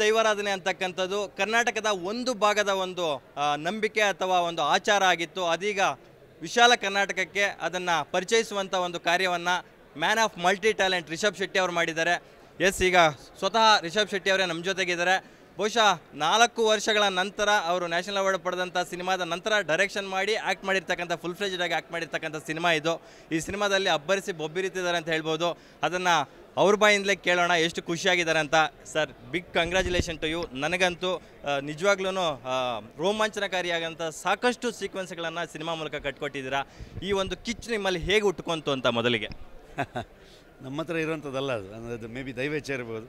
ದೈವಾರಾಧನೆ ಅಂತಕ್ಕಂಥದ್ದು ಕರ್ನಾಟಕದ ಒಂದು ಭಾಗದ ಒಂದು ನಂಬಿಕೆ ಅಥವಾ ಒಂದು ಆಚಾರ ಆಗಿತ್ತು ಅದೀಗ ವಿಶಾಲ ಕರ್ನಾಟಕಕ್ಕೆ ಅದನ್ನು ಪರಿಚಯಿಸುವಂಥ ಒಂದು ಕಾರ್ಯವನ್ನು man of multi talent Rishab Shetty ಅವರು ಮಾಡಿದ್ದಾರೆ ಎಸ್ ಈಗ ಸ್ವತಃ ರಿಷಬ್ ಶೆಟ್ಟಿ ಅವರೇ ನಮ್ಮ ಜೊತೆಗಿದ್ದಾರೆ ಬಹುಶಃ ನಾಲ್ಕು ವರ್ಷಗಳ ನಂತರ ಅವರು ನ್ಯಾಷನಲ್ ಅವಾರ್ಡ್ ಪಡೆದಂಥ ಸಿನಿಮಾದ ನಂತರ ಡೈರೆಕ್ಷನ್ ಮಾಡಿ ಆ್ಯಕ್ಟ್ ಮಾಡಿರ್ತಕ್ಕಂಥ ಫುಲ್ ಫ್ಲೆಜ್ಡಾಗಿ ಆಗಿ ಆ್ಯಕ್ಟ್ ಮಾಡಿರ್ತಕ್ಕಂಥ ಸಿನಿಮಾ ಇದು ಈ ಸಿನಿಮಾದಲ್ಲಿ ಅಬ್ಬರಿಸಿ ಬೊಬ್ಬಿರಿತಿದ್ದಾರೆ ಅಂತ ಹೇಳ್ಬೋದು ಅದನ್ನು ಅವ್ರ ಬಾಯಿಂದಲೇ ಕೇಳೋಣ ಎಷ್ಟು ಖುಷಿಯಾಗಿದ್ದಾರೆ ಅಂತ sir big congratulation to you ನನಗಂತೂ ನಿಜವಾಗ್ಲೂ ರೋಮಾಂಚನಕಾರಿಯಾಗಂಥ ಸಾಕಷ್ಟು ಸೀಕ್ವೆನ್ಸ್ಗಳನ್ನು ಸಿನಿಮಾ ಮೂಲಕ ಕಟ್ಕೊಟ್ಟಿದ್ದೀರಾ ಈ ಒಂದು ಕಿಚ್ ನಿಮ್ಮಲ್ಲಿ ಹೇಗೆ ಉಟ್ಕೊಂತು ಅಂತ ಮೊದಲಿಗೆ ನಮ್ಮ ಹತ್ರ ಇರೋಂಥದ್ದಲ್ಲ ಅದು ಅದು ಮೇ ಬಿ ದೈವೇಚ್ಛ ಇರ್ಬೋದು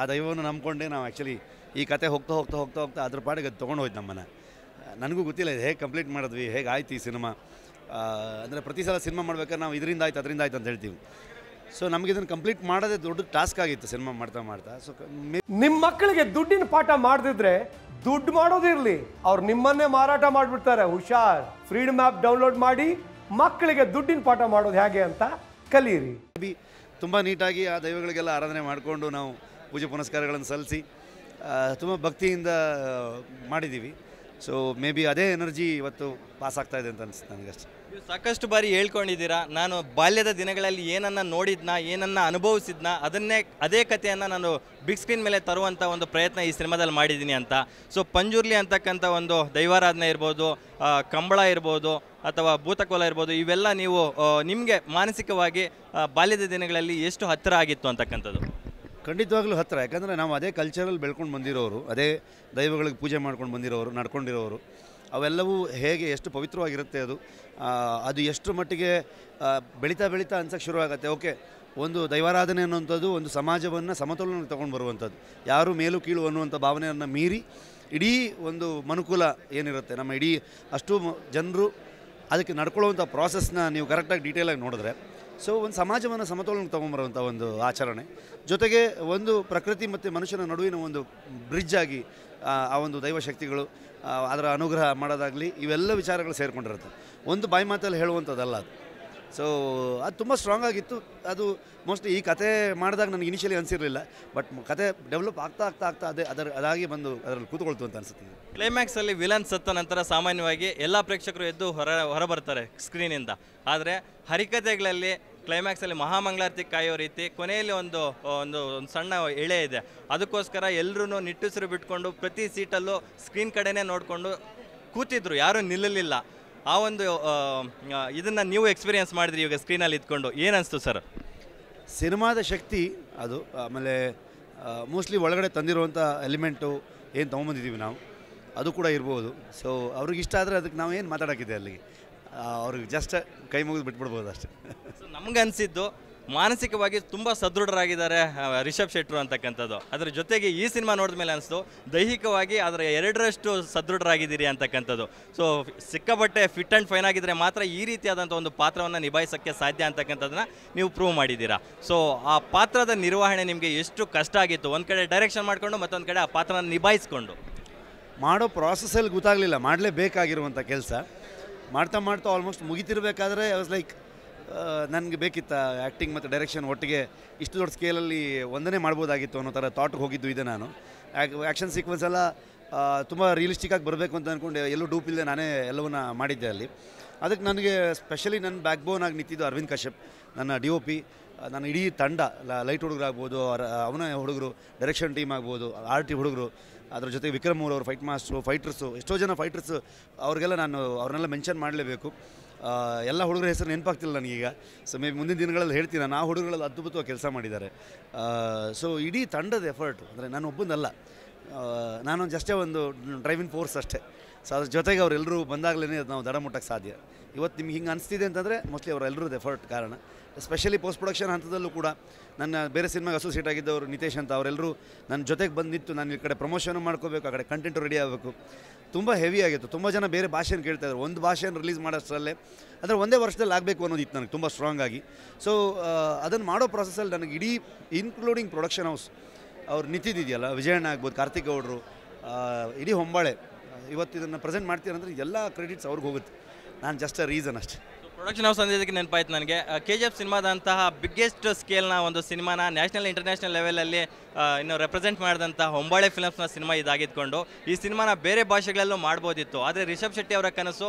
ಆ ದೈವವನ್ನು ನಂಬ್ಕೊಂಡೆ ನಾವು ಆ್ಯಕ್ಚುಲಿ ಈ ಕತೆ ಹೋಗ್ತಾ ಹೋಗ್ತಾ ಹೋಗ್ತಾ ಹೋಗ್ತಾ ಅದ್ರ ಪಾಡಿಗೆ ಅದು ತೊಗೊಂಡು ಹೋಯ್ತು ನಮ್ಮನ್ನು ನನಗೂ ಗೊತ್ತಿಲ್ಲ ಇದು ಹೇಗೆ ಕಂಪ್ಲೀಟ್ ಮಾಡಿದ್ವಿ ಹೇಗೆ ಆಯ್ತು ಈ ಸಿನಿಮಾ ಅಂದರೆ ಪ್ರತಿ ಸಲ ಸಿನಿಮಾ ಮಾಡ್ಬೇಕಾದ್ರೆ ನಾವು ಇದರಿಂದ ಆಯ್ತು ಅದರಿಂದ ಆಯ್ತು ಅಂತ ಹೇಳ್ತೀವಿ ಸೊ ನಮಗೆ ಇದನ್ನು ಕಂಪ್ಲೀಟ್ ಮಾಡೋದೇ ದೊಡ್ಡ ಟಾಸ್ಕ್ ಆಗಿತ್ತು ಸಿನಿಮಾ ಮಾಡ್ತಾ ಮಾಡ್ತಾ ಸೊ ನಿಮ್ಮ ಮಕ್ಕಳಿಗೆ ದುಡ್ಡಿನ ಪಾಠ ಮಾಡದಿದ್ರೆ ದುಡ್ಡು ಮಾಡೋದಿರಲಿ ಅವ್ರು ನಿಮ್ಮನ್ನೇ ಮಾರಾಟ ಮಾಡಿಬಿಡ್ತಾರೆ ಹುಷಾರ್ ಫ್ರೀಡಮ್ ಆ್ಯಪ್ ಡೌನ್ಲೋಡ್ ಮಾಡಿ ಮಕ್ಕಳಿಗೆ ದುಡ್ಡಿನ ಪಾಠ ಮಾಡೋದು ಹೇಗೆ ಅಂತ ಕಲಿಯಿರಿ ಬಿ ತುಂಬ ನೀಟಾಗಿ ಆ ದೈವಗಳಿಗೆಲ್ಲ ಆರಾಧನೆ ಮಾಡಿಕೊಂಡು ನಾವು ಪೂಜೆ ಪುನಸ್ಕಾರಗಳನ್ನು ಸಲ್ಲಿಸಿ ತುಂಬ ಭಕ್ತಿಯಿಂದ ಮಾಡಿದ್ದೀವಿ ಸೊ ಮೇ ಬಿ ಅದೇ ಎನರ್ಜಿ ಇವತ್ತು ಪಾಸ್ ಆಗ್ತಾ ಇದೆ ಅಂತ ನನಗೆ ನನಗಷ್ಟೇ ಸಾಕಷ್ಟು ಬಾರಿ ಹೇಳ್ಕೊಂಡಿದ್ದೀರಾ ನಾನು ಬಾಲ್ಯದ ದಿನಗಳಲ್ಲಿ ಏನನ್ನ ನೋಡಿದ್ನ ಏನನ್ನ ಅನುಭವಿಸಿದ್ನ ಅದನ್ನೇ ಅದೇ ಕಥೆಯನ್ನು ನಾನು ಬಿಗ್ ಸ್ಕ್ರೀನ್ ಮೇಲೆ ತರುವಂಥ ಒಂದು ಪ್ರಯತ್ನ ಈ ಸಿನಿಮಾದಲ್ಲಿ ಮಾಡಿದ್ದೀನಿ ಅಂತ ಸೊ ಪಂಜುರ್ಲಿ ಅಂತಕ್ಕಂಥ ಒಂದು ದೈವಾರಾಧನೆ ಇರ್ಬೋದು ಕಂಬಳ ಇರ್ಬೋದು ಅಥವಾ ಭೂತಕೋಲ ಇರ್ಬೋದು ಇವೆಲ್ಲ ನೀವು ನಿಮಗೆ ಮಾನಸಿಕವಾಗಿ ಬಾಲ್ಯದ ದಿನಗಳಲ್ಲಿ ಎಷ್ಟು ಹತ್ತಿರ ಆಗಿತ್ತು ಅಂತಕ್ಕಂಥದ್ದು ಖಂಡಿತವಾಗಲೂ ಹತ್ತಿರ ಯಾಕಂದರೆ ನಾವು ಅದೇ ಕಲ್ಚರಲ್ಲಿ ಬೆಳ್ಕೊಂಡು ಬಂದಿರೋರು ಅದೇ ದೈವಗಳಿಗೆ ಪೂಜೆ ಮಾಡ್ಕೊಂಡು ಬಂದಿರೋರು ನಡ್ಕೊಂಡಿರೋರು ಅವೆಲ್ಲವೂ ಹೇಗೆ ಎಷ್ಟು ಪವಿತ್ರವಾಗಿರುತ್ತೆ ಅದು ಅದು ಎಷ್ಟು ಮಟ್ಟಿಗೆ ಬೆಳೀತಾ ಬೆಳೀತಾ ಅನ್ಸೋಕ್ಕೆ ಶುರುವಾಗುತ್ತೆ ಓಕೆ ಒಂದು ದೈವಾರಾಧನೆ ಅನ್ನುವಂಥದ್ದು ಒಂದು ಸಮಾಜವನ್ನು ಸಮತೋಲನ ತಗೊಂಡು ಬರುವಂಥದ್ದು ಯಾರು ಮೇಲು ಕೀಳು ಅನ್ನುವಂಥ ಭಾವನೆಯನ್ನು ಮೀರಿ ಇಡೀ ಒಂದು ಮನುಕುಲ ಏನಿರುತ್ತೆ ನಮ್ಮ ಇಡೀ ಅಷ್ಟು ಜನರು ಅದಕ್ಕೆ ನಡ್ಕೊಳ್ಳುವಂಥ ಪ್ರಾಸೆಸ್ನ ನೀವು ಕರೆಕ್ಟಾಗಿ ಡೀಟೇಲಾಗಿ ನೋಡಿದ್ರೆ ಸೊ ಒಂದು ಸಮಾಜವನ್ನು ಸಮತೋಲನ ತೊಗೊಂಬರುವಂಥ ಒಂದು ಆಚರಣೆ ಜೊತೆಗೆ ಒಂದು ಪ್ರಕೃತಿ ಮತ್ತು ಮನುಷ್ಯನ ನಡುವಿನ ಒಂದು ಬ್ರಿಡ್ಜ್ ಆಗಿ ಆ ಒಂದು ದೈವಶಕ್ತಿಗಳು ಅದರ ಅನುಗ್ರಹ ಮಾಡೋದಾಗಲಿ ಇವೆಲ್ಲ ವಿಚಾರಗಳು ಸೇರಿಕೊಂಡಿರುತ್ತೆ ಒಂದು ಬಾಯಿ ಮಾತಲ್ಲಿ ಹೇಳುವಂಥದ್ದಲ್ಲ ಅದು ಸೊ ಅದು ತುಂಬ ಸ್ಟ್ರಾಂಗ್ ಆಗಿತ್ತು ಅದು ಮೋಸ್ಟ್ಲಿ ಈ ಕತೆ ಮಾಡಿದಾಗ ನನಗೆ ಇನಿಷಿಯಲಿ ಅನಿಸಿರಲಿಲ್ಲ ಬಟ್ ಕತೆ ಡೆವಲಪ್ ಆಗ್ತಾ ಆಗ್ತಾ ಆಗ್ತಾ ಅದೇ ಅದರ ಅದಾಗಿ ಬಂದು ಅದರಲ್ಲಿ ಕೂತ್ಕೊಳ್ತು ಅಂತ ಅನಿಸುತ್ತೆ ಕ್ಲೈಮ್ಯಾಕ್ಸಲ್ಲಿ ವಿಲನ್ ಸತ್ತ ನಂತರ ಸಾಮಾನ್ಯವಾಗಿ ಎಲ್ಲ ಪ್ರೇಕ್ಷಕರು ಎದ್ದು ಹೊರ ಹೊರಬರ್ತಾರೆ ಸ್ಕ್ರೀನಿಂದ ಆದರೆ ಹರಿಕತೆಗಳಲ್ಲಿ ಕ್ಲೈಮ್ಯಾಕ್ಸಲ್ಲಿ ಮಹಾಮಂಗಳಾರತಿ ಕಾಯೋ ರೀತಿ ಕೊನೆಯಲ್ಲಿ ಒಂದು ಒಂದು ಒಂದು ಸಣ್ಣ ಎಳೆ ಇದೆ ಅದಕ್ಕೋಸ್ಕರ ಎಲ್ಲರೂ ನಿಟ್ಟುಸಿರು ಬಿಟ್ಕೊಂಡು ಪ್ರತಿ ಸೀಟಲ್ಲೂ ಸ್ಕ್ರೀನ್ ಕಡೆನೇ ನೋಡಿಕೊಂಡು ಕೂತಿದ್ರು ಯಾರೂ ನಿಲ್ಲಲಿಲ್ಲ ಆ ಒಂದು ಇದನ್ನು ನೀವು ಎಕ್ಸ್ಪೀರಿಯೆನ್ಸ್ ಮಾಡಿದ್ರಿ ಇವಾಗ ಸ್ಕ್ರೀನಲ್ಲಿ ಇದ್ಕೊಂಡು ಏನಿಸ್ತು ಸರ್ ಸಿನಿಮಾದ ಶಕ್ತಿ ಅದು ಆಮೇಲೆ ಮೋಸ್ಟ್ಲಿ ಒಳಗಡೆ ತಂದಿರುವಂಥ ಎಲಿಮೆಂಟು ಏನು ತೊಗೊಂಬಂದಿದ್ದೀವಿ ನಾವು ಅದು ಕೂಡ ಇರ್ಬೋದು ಸೊ ಅವ್ರಿಗೆ ಇಷ್ಟ ಆದರೆ ಅದಕ್ಕೆ ನಾವು ಏನು ಮಾತಾಡೋಕ್ಕಿದೆ ಅಲ್ಲಿಗೆ ಅವ್ರಿಗೆ ಜಸ್ಟ್ ಕೈ ಮುಗಿದು ಬಿಟ್ಬಿಡ್ಬೋದು ಅಷ್ಟೇ ಸೊ ನಮ್ಗೆ ಅನಿಸಿದ್ದು ಮಾನಸಿಕವಾಗಿ ತುಂಬ ಸದೃಢರಾಗಿದ್ದಾರೆ ರಿಷಬ್ ಶೆಟ್ರು ಅಂತಕ್ಕಂಥದ್ದು ಅದರ ಜೊತೆಗೆ ಈ ಸಿನಿಮಾ ನೋಡಿದ ಮೇಲೆ ಅನಿಸ್ತು ದೈಹಿಕವಾಗಿ ಅದರ ಎರಡರಷ್ಟು ಸದೃಢರಾಗಿದ್ದೀರಿ ಅಂತಕ್ಕಂಥದ್ದು ಸೊ ಸಿಕ್ಕಾಪಟ್ಟೆ ಫಿಟ್ ಆ್ಯಂಡ್ ಫೈನ್ ಆಗಿದ್ದರೆ ಮಾತ್ರ ಈ ರೀತಿಯಾದಂಥ ಒಂದು ಪಾತ್ರವನ್ನು ನಿಭಾಯಿಸೋಕ್ಕೆ ಸಾಧ್ಯ ಅಂತಕ್ಕಂಥದನ್ನ ನೀವು ಪ್ರೂವ್ ಮಾಡಿದ್ದೀರಾ ಸೊ ಆ ಪಾತ್ರದ ನಿರ್ವಹಣೆ ನಿಮಗೆ ಎಷ್ಟು ಕಷ್ಟ ಆಗಿತ್ತು ಒಂದು ಕಡೆ ಡೈರೆಕ್ಷನ್ ಮಾಡಿಕೊಂಡು ಮತ್ತೊಂದು ಕಡೆ ಆ ಪಾತ್ರನ ನಿಭಾಯಿಸ್ಕೊಂಡು ಮಾಡೋ ಪ್ರಾಸೆಸಲ್ಲಿ ಗೊತ್ತಾಗಲಿಲ್ಲ ಮಾಡಲೇಬೇಕಾಗಿರುವಂಥ ಕೆಲಸ ಮಾಡ್ತಾ ಮಾಡ್ತಾ ಆಲ್ಮೋಸ್ಟ್ ಮುಗಿತಿರ್ಬೇಕಾದ್ರೆ ಐ ವಾಸ್ ಲೈಕ್ ನನಗೆ ಬೇಕಿತ್ತ ಆ್ಯಕ್ಟಿಂಗ್ ಮತ್ತು ಡೈರೆಕ್ಷನ್ ಒಟ್ಟಿಗೆ ಇಷ್ಟು ದೊಡ್ಡ ಸ್ಕೇಲಲ್ಲಿ ಒಂದನೇ ಮಾಡ್ಬೋದಾಗಿತ್ತು ಅನ್ನೋ ಥರ ಥಾಟ್ಗೆ ಹೋಗಿದ್ದು ಇದೆ ನಾನು ಆ್ಯಕ್ಷನ್ ಸೀಕ್ವೆನ್ಸ್ ಎಲ್ಲ ತುಂಬ ರಿಯಲಿಸ್ಟಿಕ್ಕಾಗಿ ಬರಬೇಕು ಅಂತ ಅಂದ್ಕೊಂಡು ಎಲ್ಲೂ ಡೂಪ್ ಇಲ್ಲದೆ ನಾನೇ ಎಲ್ಲವನ್ನ ಮಾಡಿದ್ದೆ ಅಲ್ಲಿ ಅದಕ್ಕೆ ನನಗೆ ಸ್ಪೆಷಲಿ ನನ್ನ ಬ್ಯಾಕ್ ಬೋನ್ ಆಗಿ ನಿಂತಿದ್ದು ಅರವಿಂದ್ ಕಶ್ಯಪ್ ನನ್ನ ಡಿ ಒ ಪಿ ನನ್ನ ಇಡೀ ತಂಡ ಲೈಟ್ ಹುಡುಗರು ಆಗ್ಬೋದು ಅವನ ಹುಡುಗರು ಡೈರೆಕ್ಷನ್ ಟೀಮ್ ಆಗ್ಬೋದು ಆರ್ ಟಿ ಹುಡುಗರು ಅದ್ರ ಜೊತೆ ವಿಕ್ರಮ್ ಅವ್ರ ಫೈಟ್ ಮಾಸ್ಟ್ರು ಫೈಟರ್ಸು ಎಷ್ಟೋ ಜನ ಫೈಟರ್ಸು ಅವ್ರಿಗೆಲ್ಲ ನಾನು ಅವ್ರನ್ನೆಲ್ಲ ಮೆನ್ಷನ್ ಮಾಡಲೇಬೇಕು ಎಲ್ಲ ಹುಡುಗರ ಹೆಸರು ನೆನಪಾಗ್ತಿಲ್ಲ ನನಗೀಗ ಸೊ ಮೇ ಮುಂದಿನ ದಿನಗಳಲ್ಲಿ ಹೇಳ್ತೀನಿ ನಾನು ಆ ಹುಡುಗರಲ್ಲಿ ಅದ್ಭುತವಾಗಿ ಕೆಲಸ ಮಾಡಿದ್ದಾರೆ ಸೊ ಇಡೀ ತಂಡದ ಎಫರ್ಟ್ ಅಂದರೆ ನಾನು ಒಬ್ಬನಲ್ಲ ನಾನೊಂದು ಜಸ್ಟೇ ಒಂದು ಡ್ರೈವಿಂಗ್ ಫೋರ್ಸ್ ಅಷ್ಟೇ ಸೊ ಅದ್ರ ಜೊತೆಗೆ ಅವರೆಲ್ಲರೂ ಬಂದಾಗಲೇ ಅದು ನಾವು ದಡ ಮುಟ್ಟಕ್ಕೆ ಸಾಧ್ಯ ಇವತ್ತು ನಿಮ್ಗೆ ಹಿಂಗೆ ಅನಿಸ್ತಿದೆ ಅಂತಂದರೆ ಮೋಸ್ಟ್ಲಿ ಅವರೆಲ್ಲರದ್ದು ಎಫರ್ಟ್ ಕಾರಣ ಎಸ್ಪೆಷಲಿ ಪೋಸ್ಟ್ ಪ್ರೊಡಕ್ಷನ್ ಹಂತದಲ್ಲೂ ಕೂಡ ನನ್ನ ಬೇರೆ ಸಿನಿಮಾಗೆ ಅಸೋಸಿಯೇಟ್ ಆಗಿದ್ದವರು ನಿತೇಶ್ ಅಂತ ಅವರೆಲ್ಲರೂ ನನ್ನ ಜೊತೆಗೆ ಬಂದು ನಾನು ಈ ಕಡೆ ಪ್ರಮೋಷನ್ ಮಾಡ್ಕೋಬೇಕು ಆ ಕಡೆ ಕಂಟೆಂಟ್ ರೆಡಿ ಆಗಬೇಕು ತುಂಬ ಹೆವಿ ಆಗಿತ್ತು ತುಂಬ ಜನ ಬೇರೆ ಭಾಷೆಯನ್ನು ಕೇಳ್ತಾಯಿದ್ದಾರೆ ಒಂದು ಭಾಷೆಯನ್ನು ರಿಲೀಸ್ ಮಾಡೋಷ್ಟರಲ್ಲೇ ಅದರ ಒಂದೇ ವರ್ಷದಲ್ಲಿ ಆಗಬೇಕು ಅನ್ನೋದಿತ್ತು ನನಗೆ ತುಂಬ ಸ್ಟ್ರಾಂಗ್ ಆಗಿ ಸೊ ಅದನ್ನು ಮಾಡೋ ಪ್ರೊಸೆಸಲ್ಲಿ ನನಗೆ ಇಡೀ ಇನ್ಕ್ಲೂಡಿಂಗ್ ಪ್ರೊಡಕ್ಷನ್ ಹೌಸ್ ಅವ್ರು ನಿಂತಿದ್ದಿದೆಯಲ್ಲ ವಿಜಯಣ್ಣ ಆಗ್ಬೋದು ಕಾರ್ತಿಕ್ ಗೌಡರು ಇಡೀ ಹೊಂಬಾಳೆ ಇವತ್ತು ಇದನ್ನು ಪ್ರೆಸೆಂಟ್ ಮಾಡ್ತೀರಂದ್ರೆ ಎಲ್ಲ ಕ್ರೆಡಿಟ್ಸ್ ಅವ್ರಿಗೆ ಹೋಗುತ್ತೆ ನಾನು ಜಸ್ಟ್ ಅ ರೀಸನ್ ಅಷ್ಟೇ ಪ್ರೊಡಕ್ಷನ್ ಹೌಸ್ ಅಂದಿದ್ದಕ್ಕೆ ನೆನಪಾಯ್ತು ನನಗೆ ಕೆ ಜಿ ಎಫ್ ಸಿನಿಮಾದಂತಹ ಬಿಗ್ಗೆಸ್ಟ್ ಸ್ಕೇಲ್ನ ಒಂದು ಸಿನಿಮಾನ ನ್ಯಾಷನಲ್ ಇಂಟರ್ನ್ಯಾಷನಲ್ ಲೆವೆಲಲ್ಲಿ ಇನ್ನು ರೆಪ್ರೆಸೆಂಟ್ ಮಾಡಿದಂಥ ಹೊಂಬಾಳೆ ಫಿಲಮ್ಸ್ನ ಸಿನಿಮಾ ಇದಾಗಿದ್ದುಕೊಂಡು ಈ ಸಿನಿಮಾನ ಬೇರೆ ಭಾಷೆಗಳಲ್ಲೂ ಮಾಡ್ಬೋದಿತ್ತು ಆದರೆ ರಿಷಬ್ ಶೆಟ್ಟಿ ಅವರ ಕನಸು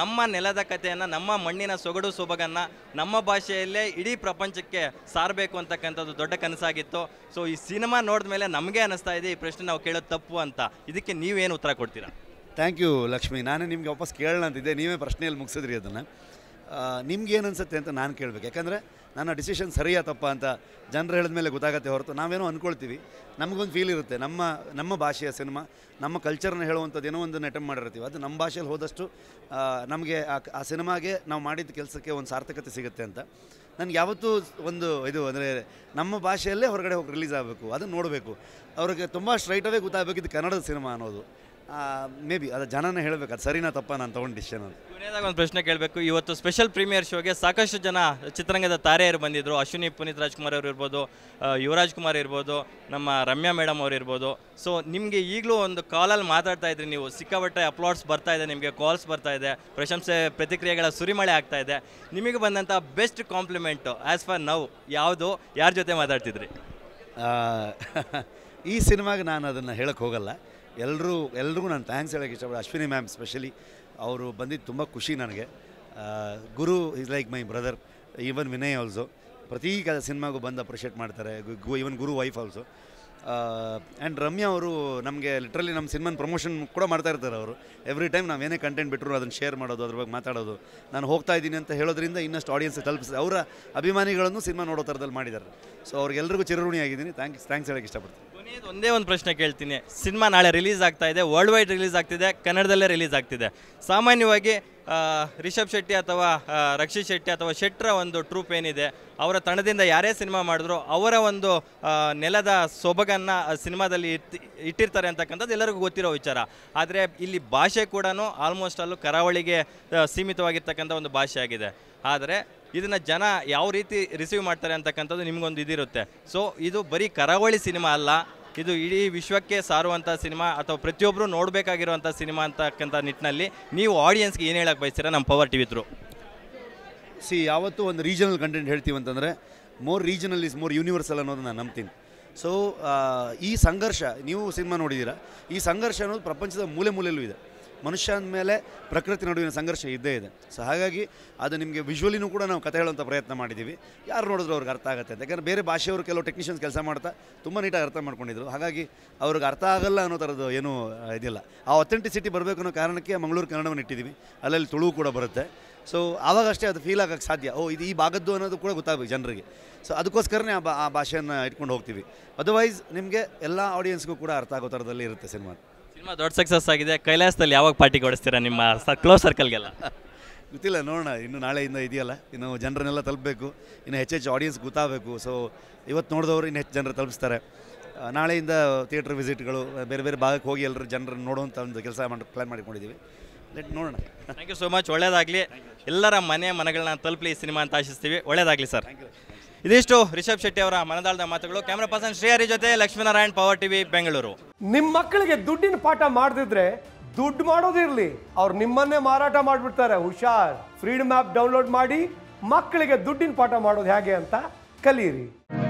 ನಮ್ಮ ನೆಲದ ಕಥೆಯನ್ನು ನಮ್ಮ ಮಣ್ಣಿನ ಸೊಗಡು ಸೊಬಗನ್ನು ನಮ್ಮ ಭಾಷೆಯಲ್ಲೇ ಇಡೀ ಪ್ರಪಂಚಕ್ಕೆ ಸಾರಬೇಕು ಅಂತಕ್ಕಂಥದ್ದು ದೊಡ್ಡ ಕನಸಾಗಿತ್ತು ಸೊ ಈ ಸಿನಿಮಾ ನೋಡಿದ ಮೇಲೆ ನಮಗೆ ಅನಿಸ್ತಾ ಇದೆ ಈ ಪ್ರಶ್ನೆ ನಾವು ಕೇಳೋದು ತಪ್ಪು ಅಂತ ಇದಕ್ಕೆ ನೀವೇನು ಉತ್ತರ ಕೊಡ್ತೀರಾ ಥ್ಯಾಂಕ್ ಯು ಲಕ್ಷ್ಮಿ ನಾನು ನಿಮಗೆ ವಾಪಸ್ ಕೇಳೋಣ ಅಂತಿದ್ದೆ ನೀವೇ ಪ್ರಶ್ನೆಯಲ್ಲಿ ಮುಗಿಸಿದ್ರಿ ಅದನ್ನು ನಿಮ್ಗೇನು ಅನಿಸುತ್ತೆ ಅಂತ ನಾನು ಕೇಳಬೇಕು ಯಾಕಂದರೆ ನನ್ನ ಡಿಸಿಷನ್ ಸರಿಯಾ ತಪ್ಪ ಅಂತ ಜನರು ಹೇಳಿದ ಮೇಲೆ ಗೊತ್ತಾಗತ್ತೆ ಹೊರತು ನಾವೇನೋ ಅಂದ್ಕೊಳ್ತೀವಿ ನಮಗೊಂದು ಫೀಲ್ ಇರುತ್ತೆ ನಮ್ಮ ನಮ್ಮ ಭಾಷೆಯ ಸಿನಿಮಾ ನಮ್ಮ ಕಲ್ಚರ್ನ ಹೇಳುವಂಥದ್ದು ಏನೋ ಒಂದು ನೆಟಮ್ ಮಾಡಿರ್ತೀವಿ ಅದು ನಮ್ಮ ಭಾಷೆಯಲ್ಲಿ ಹೋದಷ್ಟು ನಮಗೆ ಆ ಸಿನಿಮಾಗೆ ನಾವು ಮಾಡಿದ ಕೆಲಸಕ್ಕೆ ಒಂದು ಸಾರ್ಥಕತೆ ಸಿಗುತ್ತೆ ಅಂತ ನನಗೆ ಯಾವತ್ತೂ ಒಂದು ಇದು ಅಂದರೆ ನಮ್ಮ ಭಾಷೆಯಲ್ಲೇ ಹೊರಗಡೆ ಹೋಗಿ ರಿಲೀಸ್ ಆಗಬೇಕು ಅದನ್ನು ನೋಡಬೇಕು ಅವ್ರಿಗೆ ತುಂಬ ಸ್ಟ್ರೈಟಾಗೇ ಗೊತ್ತಾಗಬೇಕು ಇದು ಕನ್ನಡದ ಸಿನಿಮಾ ಅನ್ನೋದು ಮೇ ಬಿ ಅದು ಜನನ ಹೇಳಬೇಕು ಅದು ಸರಿನಾ ತಪ್ಪ ನಾನು ತೊಗೊಂಡು ಡಿಸಿಷನ್ ಅಂತ ಕೊನೆಯದಾಗ ಒಂದು ಪ್ರಶ್ನೆ ಕೇಳಬೇಕು ಇವತ್ತು ಸ್ಪೆಷಲ್ ಪ್ರೀಮಿಯರ್ ಶೋಗೆ ಸಾಕಷ್ಟು ಜನ ಚಿತ್ರರಂಗದ ತಾರೆಯರು ಬಂದಿದ್ದರು ಅಶ್ವಿನಿ ಪುನೀತ್ ರಾಜ್ಕುಮಾರ್ ಅವರು ಇರ್ಬೋದು ಯುವರಾಜ್ ಕುಮಾರ್ ಇರ್ಬೋದು ನಮ್ಮ ರಮ್ಯಾ ಮೇಡಮ್ ಅವರು ಇರ್ಬೋದು ಸೊ ನಿಮಗೆ ಈಗಲೂ ಒಂದು ಕಾಲಲ್ಲಿ ಮಾತಾಡ್ತಾ ಇದ್ರಿ ನೀವು ಸಿಕ್ಕಾಪಟ್ಟೆ ಅಪ್ಲೋಡ್ಸ್ ಬರ್ತಾ ಇದೆ ನಿಮಗೆ ಕಾಲ್ಸ್ ಬರ್ತಾ ಇದೆ ಪ್ರಶಂಸೆ ಪ್ರತಿಕ್ರಿಯೆಗಳ ಸುರಿಮಳೆ ಆಗ್ತಾ ಇದೆ ನಿಮಗೆ ಬಂದಂಥ best compliment as far now ಯಾವುದು ಯಾರ ಜೊತೆ ಮಾತಾಡ್ತಿದ್ರಿ ಈ ಸಿನಿಮಾಗೆ ನಾನು ಅದನ್ನು ಹೇಳಕ್ಕೆ ಹೋಗಲ್ಲ ಎಲ್ಲರೂ ಎಲ್ರಿಗೂ ನಾನು ಥ್ಯಾಂಕ್ಸ್ ಹೇಳೋಕ್ಕೆ ಇಷ್ಟಪಡೋದು ಅಶ್ವಿನಿ ಮ್ಯಾಮ್ ಸ್ಪೆಷಲಿ ಅವರು ಬಂದಿದ್ದು ತುಂಬ ಖುಷಿ ನನಗೆ Guru is like my brother even Vinay also ಪ್ರತಿ ಕದ ಸಿನಿಮಾಗೂ ಬಂದು ಅಪ್ರಿಷಿಯೇಟ್ ಮಾಡ್ತಾರೆ even Guru wife also and Ramya ಅವರು ನಮಗೆ ಲಿಟ್ರಲಿ ನಮ್ಮ ಸಿನಿಮಾನ ಪ್ರಮೋಷನ್ ಕೂಡ ಮಾಡ್ತಾ ಇರ್ತಾರೆ ಅವರು ಎವ್ರಿ ಟೈಮ್ ನಾವೇನೇ ಕಂಟೆಂಟ್ ಬಿಟ್ಟರು ಅದನ್ನು ಶೇರ್ ಮಾಡೋದು ಅದ್ರ ಬಗ್ಗೆ ಮಾತಾಡೋದು ನಾನು ಹೋಗ್ತಾ ಇದ್ದೀನಿ ಅಂತ ಹೇಳೋದ್ರಿಂದ ಇನ್ನಷ್ಟು ಆಡಿಯನ್ಸ್ ತಲುಪಿಸಿ ಅವರ ಅಭಿಮಾನಿಗಳನ್ನು ಸಿನಿಮಾ ನೋಡೋ ಥರದಲ್ಲಿ ಮಾಡಿದ್ದಾರೆ ಸೊ ಅವ್ರಿಗೆಲ್ರಿಗೂ ಚಿರಋಣಿಯಾಗಿದ್ದೀನಿ ಥ್ಯಾಂಕ್ಸ್ ಥ್ಯಾಂಕ್ಸ್ ಹೇಳೋಕ್ಕೆ ಇಷ್ಟಪಡ್ತೀನಿ ಕೊನೆಯದು ಒಂದೇ ಒಂದು ಪ್ರಶ್ನೆ ಕೇಳ್ತೀನಿ ಸಿನಿಮಾ ನಾಳೆ ರಿಲೀಸ್ ಆಗ್ತಾ ಇದೆ ವರ್ಲ್ಡ್ ವೈಡ್ ರಿಲೀಸ್ ಆಗ್ತಿದೆ ಕನ್ನಡದಲ್ಲೇ ರಿಲೀಸ್ ಆಗ್ತಿದೆ ಸಾಮಾನ್ಯವಾಗಿ ರಿಷಬ್ ಶೆಟ್ಟಿ ಅಥವಾ ರಕ್ಷಿತ್ ಶೆಟ್ಟಿ ಅಥವಾ ಶೆಟ್ಟರ ಒಂದು ಟ್ರೂಪ್ ಏನಿದೆ ಅವರ ತಂಡದಿಂದ ಯಾರೇ ಸಿನಿಮಾ ಮಾಡಿದ್ರು ಅವರ ಒಂದು ನೆಲದ ಸೊಬಗನ್ನು ಸಿನಿಮಾದಲ್ಲಿ ಇಟ್ಟಿರ್ತಾರೆ ಅಂತಕ್ಕಂಥದ್ದು ಎಲ್ಲರಿಗೂ ಗೊತ್ತಿರೋ ವಿಚಾರ ಆದರೆ ಇಲ್ಲಿ ಭಾಷೆ ಕೂಡ ಆಲ್ಮೋಸ್ಟ್ ಅಲ್ಲೂ ಕರಾವಳಿಗೆ ಸೀಮಿತವಾಗಿರ್ತಕ್ಕಂಥ ಒಂದು ಭಾಷೆ ಆಗಿದೆ ಆದರೆ ಇದನ್ನು ಜನ ಯಾವ ರೀತಿ ರಿಸೀವ್ ಮಾಡ್ತಾರೆ ಅಂತಕ್ಕಂಥದ್ದು ನಿಮಗೊಂದು ಇದಿರುತ್ತೆ ಸೊ ಇದು ಬರೀ ಕರಾವಳಿ ಸಿನಿಮಾ ಅಲ್ಲ ಇದು ಇಡೀ ವಿಶ್ವಕ್ಕೆ ಸಾರುವಂಥ ಸಿನಿಮಾ ಅಥವಾ ಪ್ರತಿಯೊಬ್ಬರು ನೋಡಬೇಕಾಗಿರುವಂಥ ಸಿನಿಮಾ ಅಂತಕ್ಕಂಥ ನಿಟ್ಟಿನಲ್ಲಿ ನೀವು ಆಡಿಯನ್ಸ್ಗೆ ಏನು ಹೇಳಕ್ಕೆ ಬಯಸ್ತೀರಾ ನಮ್ಮ ಪವರ್ ಟಿವಿ ಥ್ರೂ ಸಿ ಯಾವತ್ತೂ ಒಂದು ರೀಜನಲ್ ಕಂಟೆಂಟ್ ಹೇಳ್ತೀವಿ ಅಂತಂದರೆ more regional is more universal ನಾನು ನಂಬ್ತೀನಿ ಸೊ ಈ ಸಂಘರ್ಷ ನೀವು ಸಿನಿಮಾ ನೋಡಿದ್ದೀರಾ ಈ ಸಂಘರ್ಷ ಅನ್ನೋದು ಪ್ರಪಂಚದ ಮೂಲೆ ಮೂಲೆಯಲ್ಲೂ ಇದೆ ಮನುಷ್ಯನ ಮೇಲೆ ಪ್ರಕೃತಿ ನಡುವಿನ ಸಂಘರ್ಷ ಇದ್ದೇ ಇದೆ ಸೊ ಹಾಗಾಗಿ ಅದು ನಿಮಗೆ ವಿಜುವಲಿನೂ ಕೂಡ ನಾವು ಕತೆ ಹೇಳುವಂಥ ಪ್ರಯತ್ನ ಮಾಡಿದ್ದೀವಿ ಯಾರು ನೋಡಿದ್ರು ಅವ್ರಿಗೆ ಅರ್ಥ ಆಗುತ್ತೆ ಅಂತ ಯಾಕಂದರೆ ಬೇರೆ ಭಾಷೆಯವರು ಕೆಲವು ಟೆಕ್ನಿಷಿಯನ್ಸ್ ಕೆಲಸ ಮಾಡ್ತಾ ತುಂಬ ನೀಟಾಗಿ ಅರ್ಥ ಮಾಡ್ಕೊಂಡಿದ್ರು ಹಾಗಾಗಿ ಅವ್ರಿಗೆ ಅರ್ಥ ಆಗಲ್ಲ ಅನ್ನೋ ಥರದ್ದು ಏನೂ ಇದಿಲ್ಲ ಆ ಅಥೆಂಟಿಸಿಟಿ ಬರಬೇಕು ಅನ್ನೋ ಕಾರಣಕ್ಕೆ ಮಂಗಳೂರು ಕನ್ನಡವನ್ನು ಇಟ್ಟಿದ್ದೀವಿ ಅಲ್ಲಲ್ಲಿ ತುಳು ಕೂಡ ಬರುತ್ತೆ ಸೊ ಆವಾಗಷ್ಟೇ ಅದು ಫೀಲ್ ಆಗೋಕ್ಕೆ ಸಾಧ್ಯ ಓ ಇದು ಈ ಭಾಗದ್ದು ಅನ್ನೋದು ಕೂಡ ಗೊತ್ತಾಗಬೇಕು ಜನರಿಗೆ ಸೊ ಅದಕ್ಕೋಸ್ಕರನೇ ಆ ಭಾಷೆಯನ್ನು ಇಟ್ಕೊಂಡು ಹೋಗ್ತೀವಿ ಅದರ್ವೈಸ್ ನಿಮಗೆ ಎಲ್ಲ ಆಡಿಯನ್ಸ್ಗೂ ಕೂಡ ಅರ್ಥ ಆಗೋ ಥರದಲ್ಲಿ ಇರುತ್ತೆ ಸಿನಿಮಾ ಸಿನಿಮಾ ದೊಡ್ಡ ಸಕ್ಸಸ್ ಆಗಿದೆ ಕೈಲಾಸದಲ್ಲಿ ಯಾವಾಗ ಪಾರ್ಟಿ ಕೊಡಿಸ್ತೀರಾ ನಿಮ್ಮ ಕ್ಲೋಸ್ ಸರ್ಕಲ್ಗೆಲ್ಲ ಗೊತ್ತಿಲ್ಲ ನೋಡೋಣ ಇನ್ನು ನಾಳೆಯಿಂದ ಇದೆಯಲ್ಲ ಇನ್ನು ಜನರನ್ನೆಲ್ಲ ತಲುಪಬೇಕು ಇನ್ನು ಹೆಚ್ಚು ಹೆಚ್ಚು ಆಡಿಯನ್ಸ್ ಗೊತ್ತಾಗಬೇಕು ಸೊ ಇವತ್ತು ನೋಡಿದವರು ಇನ್ನು ಹೆಚ್ಚು ಜನರು ತಲುಪಿಸ್ತಾರೆ ನಾಳೆಯಿಂದ ಥಿಯೇಟ್ರ್ ವಿಸಿಟ್ಗಳು ಬೇರೆ ಬೇರೆ ಭಾಗಕ್ಕೆ ಹೋಗಿ ಎಲ್ಲರೂ ಜನರನ್ನು ನೋಡುವಂಥ ಒಂದು ಕೆಲಸ ಮಾಡಿ ಪ್ಲ್ಯಾನ್ ಮಾಡಿಕೊಂಡಿದ್ದೀವಿ ಲೆಟ್ ನೋಡೋಣ ಥ್ಯಾಂಕ್ ಯು ಸೋ ಮಚ್ ಒಳ್ಳೇದಾಗಲಿ ಎಲ್ಲರ ಮನೆ ಮನೆಗಳನ್ನ ತಲುಪಲಿ ಈ ಸಿನಿಮಾ ಅಂತ ಆಶಿಸ್ತೀವಿ ಒಳ್ಳೇದಾಗಲಿ ಸರ್ ಇದಿಷ್ಟು ರಿಷಬ್ ಶೆಟ್ಟಿ ಅವರ ಮನದಾಳದ ಮಾತುಗಳು ಕ್ಯಾಮರಾ ಪರ್ಸನ್ ಶ್ರೀಹರಿ ಜೊತೆ ಲಕ್ಷ್ಮೀನಾರಾಯಣ್ ಪವರ್ ಟಿವಿ ಬೆಂಗಳೂರು ನಿಮ್ಮ ಮಕ್ಕಳಿಗೆ ದುಡ್ಡಿನ ಪಾಠ ಮಾಡದಿದ್ರೆ ದುಡ್ಡು ಮಾಡೋದಿರ್ಲಿ ಅವ್ರು ನಿಮ್ಮನ್ನೇ ಮಾರಾಟ ಮಾಡಿಬಿಡ್ತಾರೆ ಹುಷಾರ್ ಫ್ರೀಡಮ್ ಆಪ್ ಡೌನ್ಲೋಡ್ ಮಾಡಿ ಮಕ್ಕಳಿಗೆ ದುಡ್ಡಿನ ಪಾಠ ಮಾಡೋದು ಹೇಗೆ ಅಂತ ಕಲಿಯಿರಿ